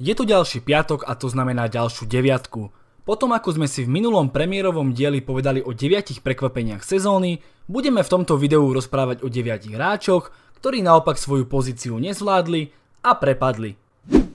Je tu ďalší piatok a to znamená ďalšiu deviatku. Potom ako sme si v minulom premiérovom dieli povedali o 9 prekvapeniach sezóny, budeme v tomto videu rozprávať o 9 hráčoch, ktorí naopak svoju pozíciu nezvládli a prepadli.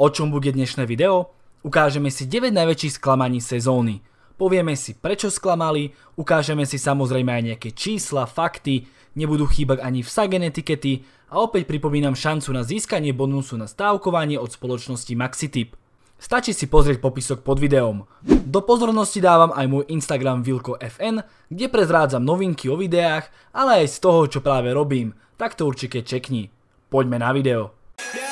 O čom bude dnešné video? Ukážeme si 9 najväčších sklamaní sezóny. Povieme si prečo sklamali, ukážeme si samozrejme aj nejaké čísla, fakty, nebudú chýbať ani Sagen etikety a opäť pripomínam šancu na získanie bonusu na stávkovanie od spoločnosti Maxitip. Stačí si pozrieť popisok pod videom. Do pozornosti dávam aj môj Instagram vilko.fn, kde prezrádzam novinky o videách, ale aj z toho, čo práve robím, tak to určite čekni. Poďme na video. Yeah!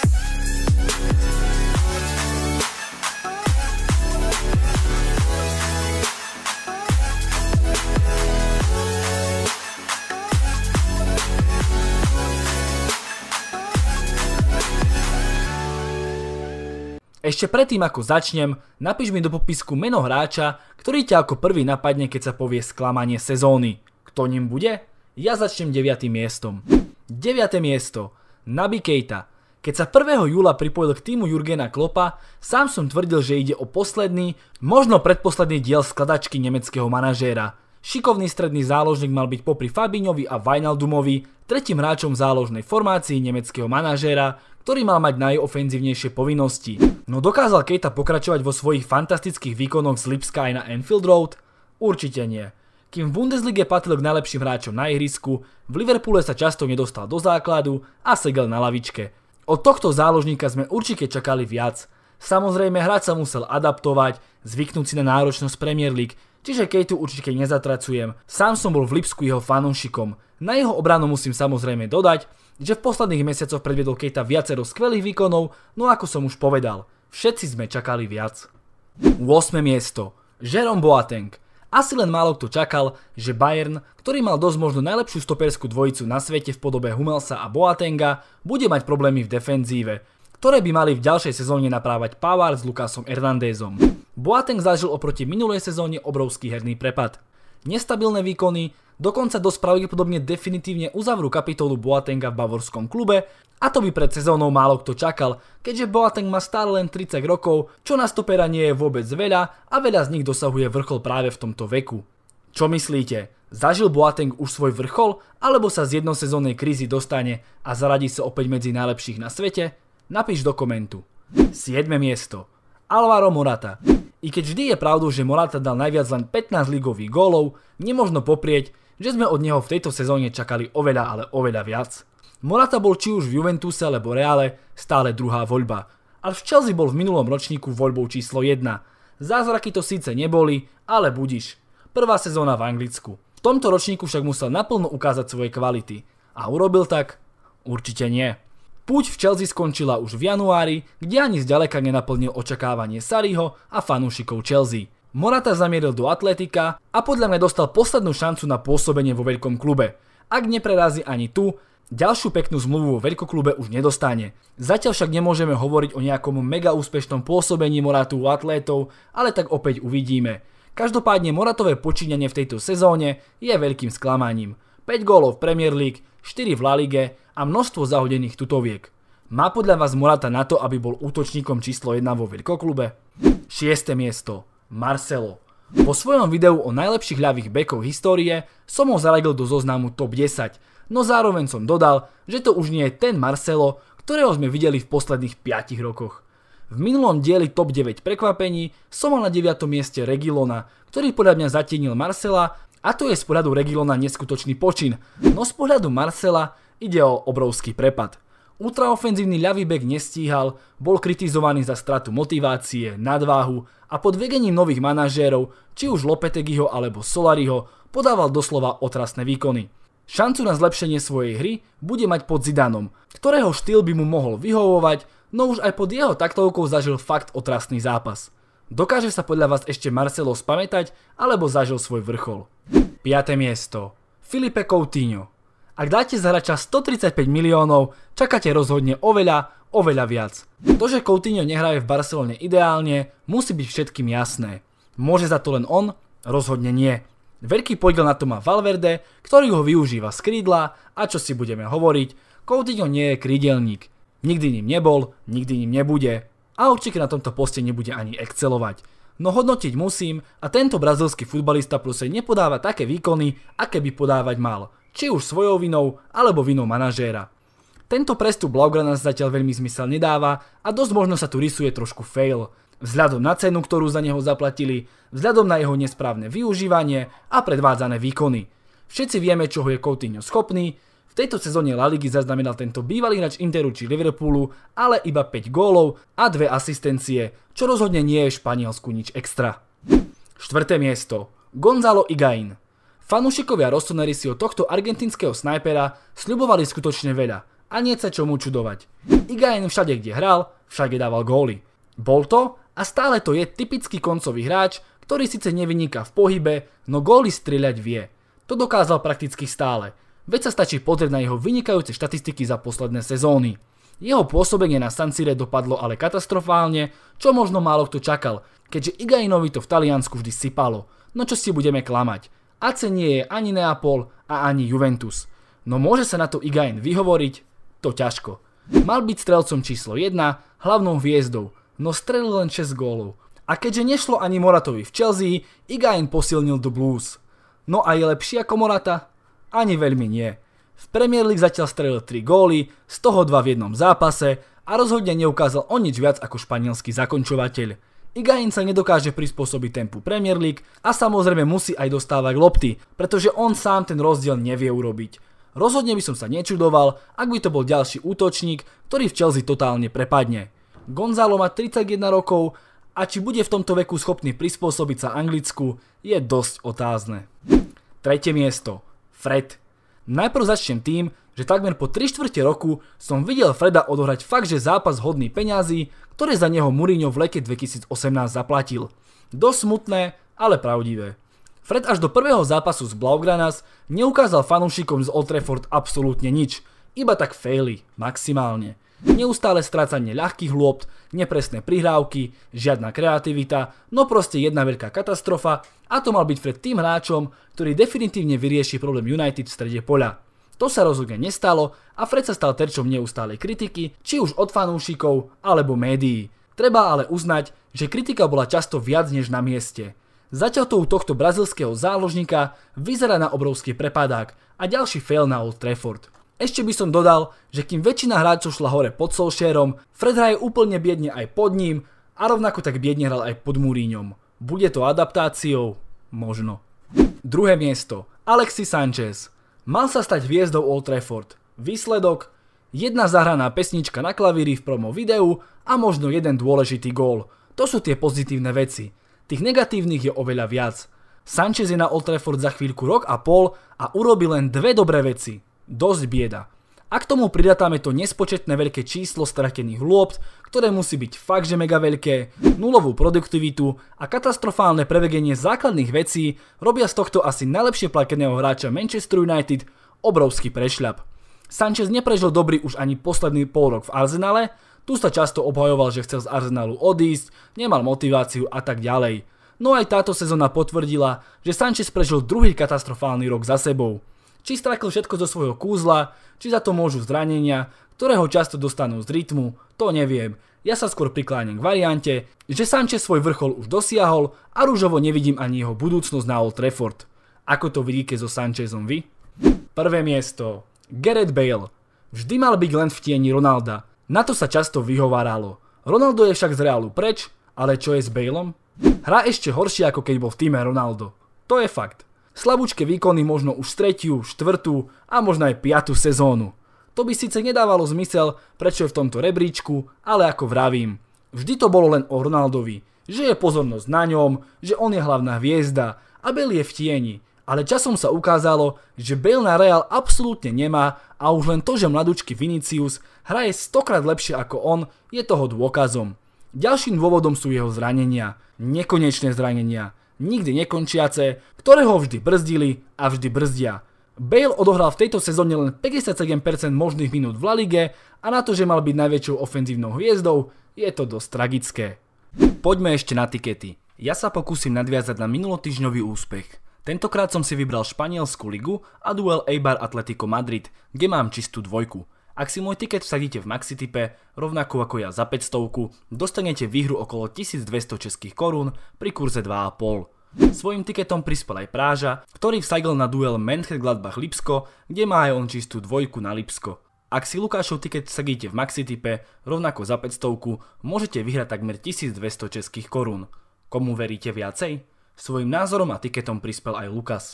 Ešte predtým ako začnem, napíš mi do popisku meno hráča, ktorý ťa ako prvý napadne, keď sa povie sklamanie sezóny. Kto ním bude? Ja začnem 9. miestom. 9. miesto. Naby Keita. Keď sa 1. júla pripojil k týmu Jurgena Klopa, sám som tvrdil, že ide o posledný, možno predposledný diel skladačky nemeckého manažéra. Šikovný stredný záložník mal byť popri Fabíňovi a Vajnaldumovi tretím hráčom záložnej formácii nemeckého manažéra, ktorý mal mať najofenzívnejšie povinnosti. No dokázal Kejta pokračovať vo svojich fantastických výkonoch z Lipska aj na Anfield Road? Určite nie. Kým v Bundeslige patril k najlepším hráčom na ihrisku, v Liverpoole sa často nedostal do základu a segel na lavičke. Od tohto záložníka sme určite čakali viac – Samozrejme, hrať sa musel adaptovať, zvyknúť si na náročnosť Premier League, čiže Kejtu tu určite nezatracujem. Sám som bol v Lipsku jeho fanúšikom. Na jeho obranu musím samozrejme dodať, že v posledných mesiacoch predviedol Kejta viacero skvelých výkonov, no ako som už povedal, všetci sme čakali viac. 8. miesto Jerome Boateng asi len málo kto čakal, že Bayern, ktorý mal dosť možno najlepšiu stoperskú dvojicu na svete v podobe Hummelsa a Boatenga, bude mať problémy v defenzíve ktoré by mali v ďalšej sezóne naprávať Pavard s Lukasom Hernandezom. Boateng zažil oproti minulej sezóne obrovský herný prepad. Nestabilné výkony dokonca dosť pravdepodobne definitívne uzavrú kapitolu Boatenga v bavorskom klube a to by pred sezónou málo kto čakal, keďže Boateng má stále len 30 rokov, čo na stopera nie je vôbec veľa a veľa z nich dosahuje vrchol práve v tomto veku. Čo myslíte? Zažil Boateng už svoj vrchol, alebo sa z jednosezónnej krízy dostane a zaradí sa opäť medzi najlepších na svete? Napíš do komentu. 7. miesto. Alvaro Morata. I keď vždy je pravdou, že Morata dal najviac len 15 ligových gólov, nemožno poprieť, že sme od neho v tejto sezóne čakali oveľa, ale oveľa viac. Morata bol či už v Juventuse alebo Reále stále druhá voľba. Ale v Chelsea bol v minulom ročníku voľbou číslo 1. Zázraky to síce neboli, ale budiš. Prvá sezóna v Anglicku. V tomto ročníku však musel naplno ukázať svoje kvality. A urobil tak? Určite nie. Púť v Chelsea skončila už v januári, kde ani zďaleka nenaplnil očakávanie Sariho a fanúšikov Chelsea. Morata zamieril do Atletika a podľa mňa dostal poslednú šancu na pôsobenie vo veľkom klube. Ak neprerazí ani tu, ďalšiu peknú zmluvu vo veľkoklube už nedostane. Zatiaľ však nemôžeme hovoriť o nejakom mega úspešnom pôsobení Moratu u atlétov, ale tak opäť uvidíme. Každopádne Moratové počínanie v tejto sezóne je veľkým sklamaním. 5 gólov v Premier League, 4 v La Ligue, a množstvo zahodených tutoviek. Má podľa vás Morata na to, aby bol útočníkom číslo 1 vo veľkoklube? 6. miesto. Marcelo. Po svojom videu o najlepších ľavých bekov histórie som ho zaradil do zoznamu TOP 10, no zároveň som dodal, že to už nie je ten Marcelo, ktorého sme videli v posledných 5 rokoch. V minulom dieli TOP 9 prekvapení som mal na 9. mieste Regilona, ktorý podľa mňa zatienil Marcela a to je z pohľadu Regilona neskutočný počin, no z pohľadu Marcela Ide o obrovský prepad. Ultraofenzívny ľavý bek nestíhal, bol kritizovaný za stratu motivácie, nadváhu a pod vedením nových manažérov, či už Lopetegiho alebo Solariho, podával doslova otrasné výkony. Šancu na zlepšenie svojej hry bude mať pod Zidanom, ktorého štýl by mu mohol vyhovovať, no už aj pod jeho taktovkou zažil fakt otrasný zápas. Dokáže sa podľa vás ešte Marcelo spamätať, alebo zažil svoj vrchol. 5. miesto Filipe Coutinho ak dáte za hrača 135 miliónov, čakáte rozhodne oveľa, oveľa viac. To, že Coutinho nehraje v Barcelone ideálne, musí byť všetkým jasné. Môže za to len on? Rozhodne nie. Veľký podiel na to má Valverde, ktorý ho využíva z krídla a čo si budeme hovoriť, Coutinho nie je krídelník. Nikdy ním nebol, nikdy ním nebude a určite na tomto poste nebude ani excelovať. No hodnotiť musím a tento brazilský futbalista plus nepodáva také výkony, aké by podávať mal – či už svojou vinou alebo vinou manažéra. Tento prestup Blaugrana zatiaľ veľmi zmysel nedáva a dosť možno sa tu rysuje trošku fail, vzhľadom na cenu, ktorú za neho zaplatili, vzhľadom na jeho nesprávne využívanie a predvádzané výkony. Všetci vieme, ho je Coutinho schopný, v tejto sezóne La Ligi zaznamenal tento bývalý hrač Interu či Liverpoolu, ale iba 5 gólov a 2 asistencie, čo rozhodne nie je Španielsku nič extra. Štvrté miesto. Gonzalo Igain. Fanúšikovia Rossoneri si od tohto argentinského snajpera sľubovali skutočne veľa a nie sa čomu čudovať. Igaen všade kde hral, všade dával góly. Bol to a stále to je typický koncový hráč, ktorý síce nevyniká v pohybe, no góly strieľať vie. To dokázal prakticky stále, veď sa stačí pozrieť na jeho vynikajúce štatistiky za posledné sezóny. Jeho pôsobenie na San Siro dopadlo ale katastrofálne, čo možno málo kto čakal, keďže Igainovi to v Taliansku vždy sypalo. No čo si budeme klamať. AC nie je ani Neapol a ani Juventus. No môže sa na to Igain vyhovoriť? To ťažko. Mal byť strelcom číslo 1, hlavnou hviezdou, no strelil len 6 gólov. A keďže nešlo ani Moratovi v Chelsea, Igain posilnil do Blues. No a je lepší ako Morata? Ani veľmi nie. V Premier League zatiaľ strelil 3 góly, z toho 2 v jednom zápase a rozhodne neukázal o nič viac ako španielský zakončovateľ. Igain sa nedokáže prispôsobiť tempu Premier League a samozrejme musí aj dostávať lopty, pretože on sám ten rozdiel nevie urobiť. Rozhodne by som sa nečudoval, ak by to bol ďalší útočník, ktorý v Chelsea totálne prepadne. Gonzalo má 31 rokov a či bude v tomto veku schopný prispôsobiť sa Anglicku, je dosť otázne. Tretie miesto. Fred. Najprv začnem tým, že takmer po 3 čtvrte roku som videl Freda odohrať fakt, že zápas hodný peňazí, ktoré za neho Mourinho v lete 2018 zaplatil. Dosť smutné, ale pravdivé. Fred až do prvého zápasu z Blaugranas neukázal fanúšikom z Old Trafford absolútne nič, iba tak faily, maximálne. Neustále strácanie ľahkých hlôbt, nepresné prihrávky, žiadna kreativita, no proste jedna veľká katastrofa a to mal byť Fred tým hráčom, ktorý definitívne vyrieši problém United v strede poľa. To sa rozhodne nestalo a Fred sa stal terčom neustálej kritiky, či už od fanúšikov alebo médií. Treba ale uznať, že kritika bola často viac než na mieste. Zatiaľ to u tohto brazilského záložníka vyzerá na obrovský prepadák a ďalší fail na Old Trafford. Ešte by som dodal, že kým väčšina hráčov šla hore pod Solskjaerom, Fred hraje úplne biedne aj pod ním a rovnako tak biedne hral aj pod Múriňom. Bude to adaptáciou? Možno. Druhé miesto. Alexis Sanchez. Mal sa stať hviezdou Old Trafford. Výsledok? Jedna zahraná pesnička na klavíri v promo videu a možno jeden dôležitý gól. To sú tie pozitívne veci. Tých negatívnych je oveľa viac. Sanchez je na Old Trafford za chvíľku rok a pol a urobí len dve dobré veci. Dosť bieda. A k tomu pridatáme to nespočetné veľké číslo stratených lôpt, ktoré musí byť fakt že mega veľké, nulovú produktivitu a katastrofálne prevegenie základných vecí robia z tohto asi najlepšie plakeného hráča Manchester United obrovský prešľap. Sanchez neprežil dobrý už ani posledný pol rok v Arsenale, tu sa často obhajoval, že chcel z Arsenalu odísť, nemal motiváciu a tak ďalej. No aj táto sezóna potvrdila, že Sanchez prežil druhý katastrofálny rok za sebou či strakl všetko zo svojho kúzla, či za to môžu zranenia, ktorého často dostanú z rytmu, to neviem. Ja sa skôr prikláňam k variante, že Sanchez svoj vrchol už dosiahol a rúžovo nevidím ani jeho budúcnosť na Old Trafford. Ako to vidíte so Sanchezom vy? Prvé miesto. Gareth Bale. Vždy mal byť len v tieni Ronalda. Na to sa často vyhováralo. Ronaldo je však z Reálu preč, ale čo je s Baleom? Hrá ešte horšie ako keď bol v týme Ronaldo. To je fakt slabúčke výkony možno už tretiu, štvrtú a možno aj piatú sezónu. To by síce nedávalo zmysel, prečo je v tomto rebríčku, ale ako vravím, vždy to bolo len o Ronaldovi, že je pozornosť na ňom, že on je hlavná hviezda a Bale je v tieni, ale časom sa ukázalo, že Bale na Real absolútne nemá a už len to, že mladúčky Vinicius hraje stokrát lepšie ako on, je toho dôkazom. Ďalším dôvodom sú jeho zranenia. Nekonečné zranenia nikdy nekončiace, ktorého vždy brzdili a vždy brzdia. Bale odohral v tejto sezóne len 57% možných minút v La Lige a na to, že mal byť najväčšou ofenzívnou hviezdou, je to dosť tragické. Poďme ešte na tikety. Ja sa pokúsim nadviazať na minulotýžňový úspech. Tentokrát som si vybral Španielsku ligu a duel Eibar Atletico Madrid, kde mám čistú dvojku. Ak si môj tiket vsadíte v Maxitipe, rovnako ako ja za 500, dostanete výhru okolo 1200 českých korún pri kurze 2,5. Svojim tiketom prispel aj Práža, ktorý vsadil na duel Gladbach Lipsko, kde má aj on čistú dvojku na Lipsko. Ak si Lukášov tiket vsadíte v Maxitipe, rovnako za 500, môžete vyhrať takmer 1200 českých korún. Komu veríte viacej? Svojim názorom a tiketom prispel aj Lukas.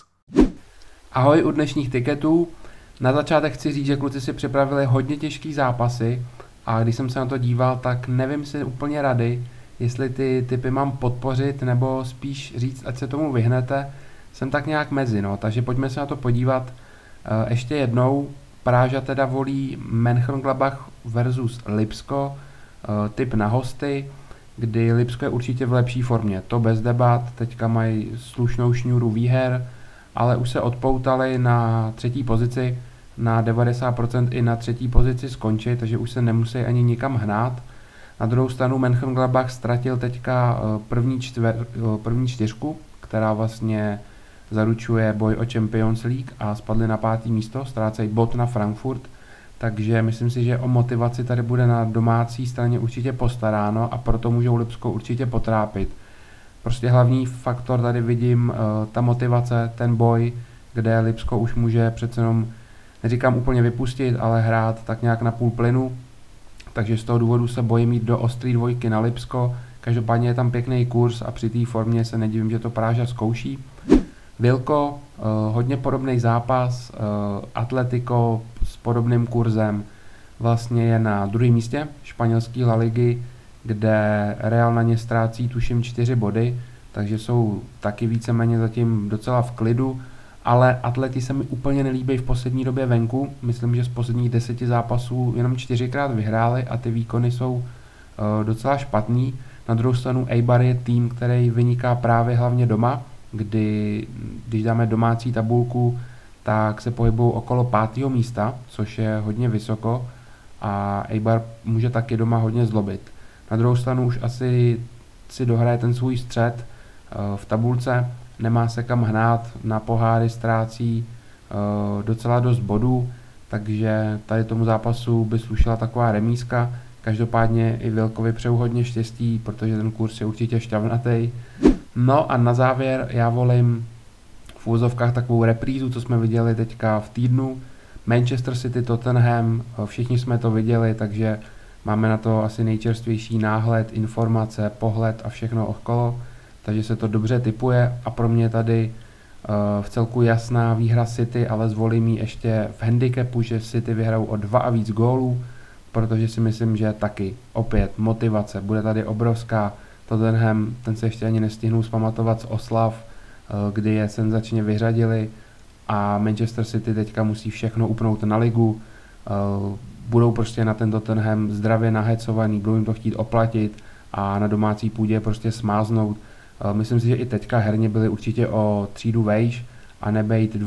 Ahoj u dnešních tiketů. Na začátek chci říct, že kluci si připravili hodně těžký zápasy a když jsem se na to díval, tak nevím si úplně rady, jestli ty typy mám podpořit nebo spíš říct, ať se tomu vyhnete. Jsem tak nějak mezi, no, takže pojďme se na to podívat eh, ještě jednou. Práža teda volí Mönchengladbach versus Lipsko, eh, typ na hosty, kdy Lipsko je určitě v lepší formě, to bez debat, teďka mají slušnou šňůru výher, ale už se odpoutali na třetí pozici, na 90% i na třetí pozici skončí, takže už se nemusí ani nikam hnát. Na druhou stranu Mönchengladbach ztratil teďka e, první, čtver, e, první čtyřku, která vlastně zaručuje boj o Champions League a spadli na pátý místo, ztrácejí bod na Frankfurt, takže myslím si, že o motivaci tady bude na domácí straně určitě postaráno a proto můžou Lipsko určitě potrápit. Prostě hlavní faktor tady vidím eh, ta motivace, ten boj, kde Lipsko už může přece jenom, neříkám úplně vypustit, ale hrát tak nějak na půl plynu. Takže z toho důvodu se bojím mít do ostrý dvojky na Lipsko. Každopádně je tam pěkný kurz a při té formě se nedivím, že to Práža zkouší. Vilko, eh, hodně podobný zápas, eh, Atletico s podobným kurzem vlastně je na druhém místě španělské La Ligy, kde Real na ně ztrácí tuším čtyři body, takže jsou taky víceméně zatím docela v klidu, ale atleti se mi úplně nelíbí v poslední době venku. Myslím, že z posledních deseti zápasů jenom čtyřikrát vyhráli a ty výkony jsou uh, docela špatný. Na druhou stranu Eibar je tým, který vyniká právě hlavně doma, kdy, když dáme domácí tabulku, tak se pohybují okolo pátého místa, což je hodně vysoko a Eibar může taky doma hodně zlobit. Na druhou stranu už asi si dohraje ten svůj střed eh, v tabulce, nemá se kam hnát, na poháry ztrácí eh, docela dost bodů, takže tady tomu zápasu by slušila taková remízka. Každopádně i Vilkovi přeju hodně štěstí, protože ten kurz je určitě šťavnatý. No a na závěr já volím v úzovkách takovou reprízu, co jsme viděli teďka v týdnu. Manchester City, Tottenham, eh, všichni jsme to viděli, takže Máme na to asi nejčerstvější náhled, informace, pohled a všechno okolo, takže se to dobře typuje a pro mě tady eh, v celku jasná výhra City, ale zvolím ji ještě v handicapu, že City vyhrajou o dva a víc gólů, protože si myslím, že taky opět motivace bude tady obrovská. Tottenham, ten se ještě ani nestihnul zpamatovat z oslav, eh, kdy je senzačně vyřadili a Manchester City teďka musí všechno upnout na ligu. Eh, budou prostě na ten Tottenham zdravě nahecovaný, budou jim to chtít oplatit a na domácí půdě prostě smáznout. Eh, myslím si, že i teďka herně byly určitě o třídu vejš a nebejt eh,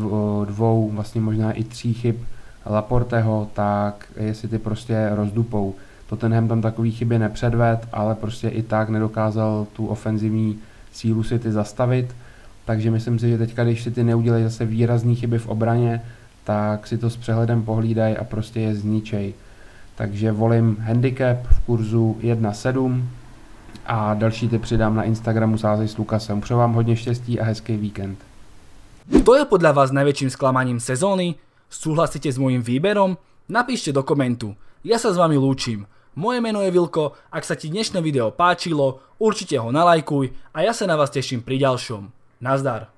dvou, vlastně možná i tří chyb Laporteho, tak jestli ty prostě rozdupou. Tottenham tam takový chyby nepředved, ale prostě i tak nedokázal tu ofenzivní sílu si ty zastavit. Takže myslím si, že teďka, když si ty neudělají zase výrazné chyby v obraně, tak si to s přehledem pohlídají a prostě je zničej. Takže volím handicap v kurzu 1.7 a další ty přidám na Instagramu Sázej s Lukasem. Přeju vám hodně štěstí a hezký víkend. To je podľa vás najväčším sklamaním sezóny? Súhlasíte s môjim výberom? Napíšte do komentu. Ja sa s vami lúčim. Moje meno je Vilko, ak sa ti dnešné video páčilo, určite ho nalajkuj a ja sa na vás teším pri ďalšom. Nazdar.